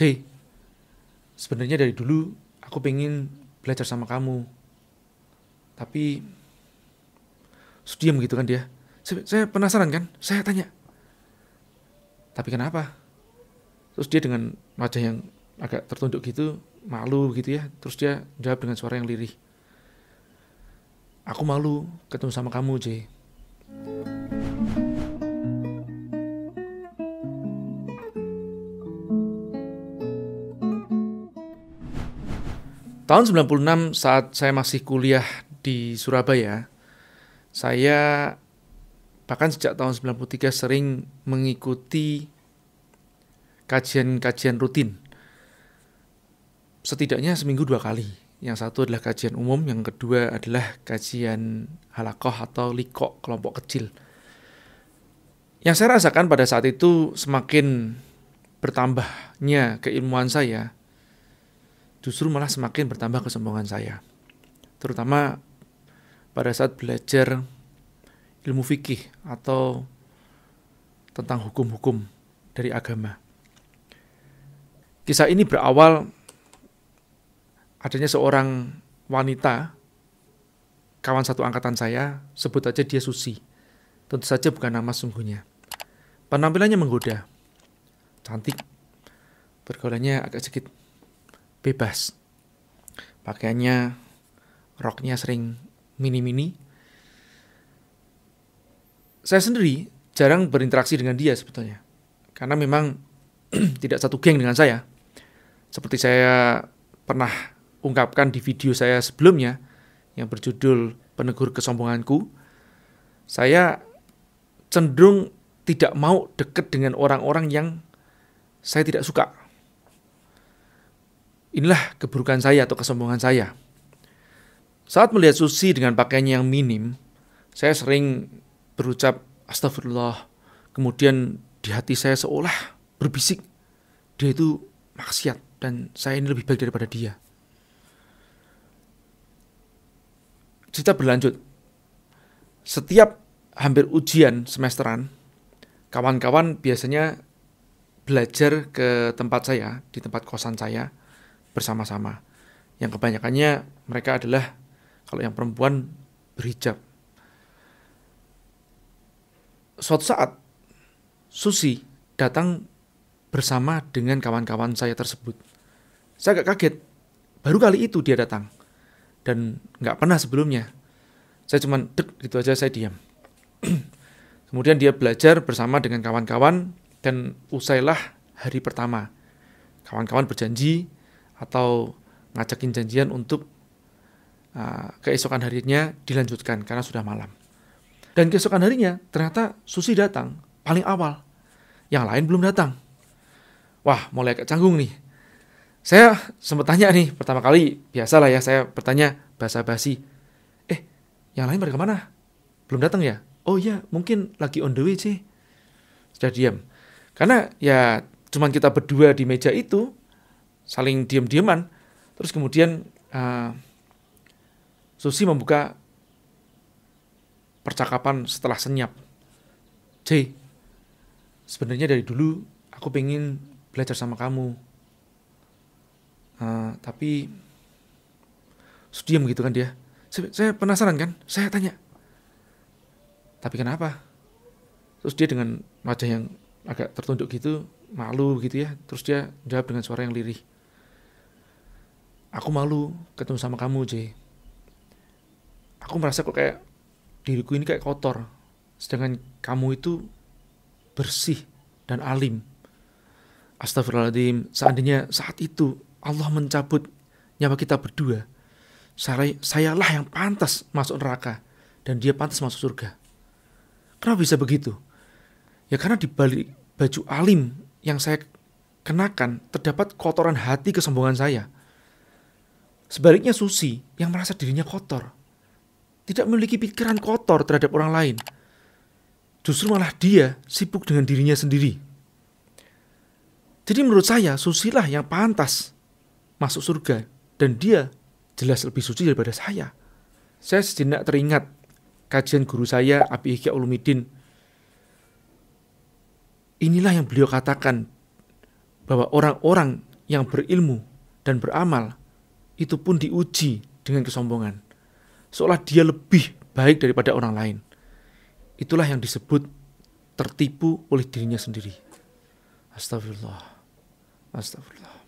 J, sebenarnya dari dulu aku pengen belajar sama kamu. Tapi, sudah begitu kan dia. Saya, saya penasaran kan, saya tanya. Tapi kenapa? Terus dia dengan wajah yang agak tertunduk gitu, malu gitu ya. Terus dia jawab dengan suara yang lirih. Aku malu ketemu sama kamu, J. Tahun 96 saat saya masih kuliah di Surabaya, saya bahkan sejak tahun 93 sering mengikuti kajian-kajian rutin. Setidaknya seminggu dua kali. Yang satu adalah kajian umum, yang kedua adalah kajian halakoh atau likok kelompok kecil. Yang saya rasakan pada saat itu semakin bertambahnya keilmuan saya, justru malah semakin bertambah kesombongan saya. Terutama pada saat belajar ilmu fikih atau tentang hukum-hukum dari agama. Kisah ini berawal adanya seorang wanita, kawan satu angkatan saya, sebut aja dia Susi. Tentu saja bukan nama sungguhnya. Penampilannya menggoda, cantik, pergaulannya agak sedikit bebas. Pakaiannya, roknya sering mini-mini. Saya sendiri jarang berinteraksi dengan dia sebetulnya. Karena memang tidak satu geng dengan saya. Seperti saya pernah ungkapkan di video saya sebelumnya yang berjudul Penegur Kesombonganku, saya cenderung tidak mau dekat dengan orang-orang yang saya tidak suka Inilah keburukan saya atau kesombongan saya. Saat melihat Susi dengan pakaiannya yang minim, saya sering berucap astagfirullah. Kemudian di hati saya seolah berbisik, dia itu maksiat dan saya ini lebih baik daripada dia. Cerita berlanjut. Setiap hampir ujian semesteran, kawan-kawan biasanya belajar ke tempat saya, di tempat kosan saya, bersama-sama. Yang kebanyakannya mereka adalah kalau yang perempuan berhijab. Suatu saat Susi datang bersama dengan kawan-kawan saya tersebut. Saya agak kaget. Baru kali itu dia datang. Dan nggak pernah sebelumnya. Saya cuman dek gitu aja saya diam. Kemudian dia belajar bersama dengan kawan-kawan dan usailah hari pertama. Kawan-kawan berjanji atau ngajakin janjian untuk uh, keesokan harinya dilanjutkan karena sudah malam. Dan keesokan harinya ternyata Susi datang paling awal. Yang lain belum datang. Wah, mulai agak canggung nih. Saya sempat tanya nih, pertama kali biasalah ya saya bertanya bahasa basi. Eh, yang lain pada kemana Belum datang ya? Oh iya, mungkin lagi on the way sih. Sudah diam. Karena ya cuman kita berdua di meja itu, saling diam-diaman. Terus kemudian uh, Susi membuka percakapan setelah senyap. J, sebenarnya dari dulu aku pengen belajar sama kamu. Uh, tapi sudiam gitu kan dia. Saya, saya penasaran kan? Saya tanya. Tapi kenapa? Terus dia dengan wajah yang agak tertunduk gitu malu gitu ya terus dia jawab dengan suara yang lirih aku malu ketemu sama kamu J aku merasa kok kayak diriku ini kayak kotor sedangkan kamu itu bersih dan alim Astagfirullahaladzim, seandainya saat itu Allah mencabut nyawa kita berdua, sayalah yang pantas masuk neraka dan dia pantas masuk surga. Kenapa bisa begitu? Ya karena di balik baju alim yang saya kenakan terdapat kotoran hati kesombongan saya. Sebaliknya Susi yang merasa dirinya kotor, tidak memiliki pikiran kotor terhadap orang lain. Justru malah dia sibuk dengan dirinya sendiri. Jadi menurut saya lah yang pantas masuk surga dan dia jelas lebih suci daripada saya. Saya sejenak teringat kajian guru saya Abi Ihya Ulumidin Inilah yang beliau katakan bahwa orang-orang yang berilmu dan beramal itu pun diuji dengan kesombongan. Seolah dia lebih baik daripada orang lain. Itulah yang disebut tertipu oleh dirinya sendiri. Astagfirullah. Astagfirullah.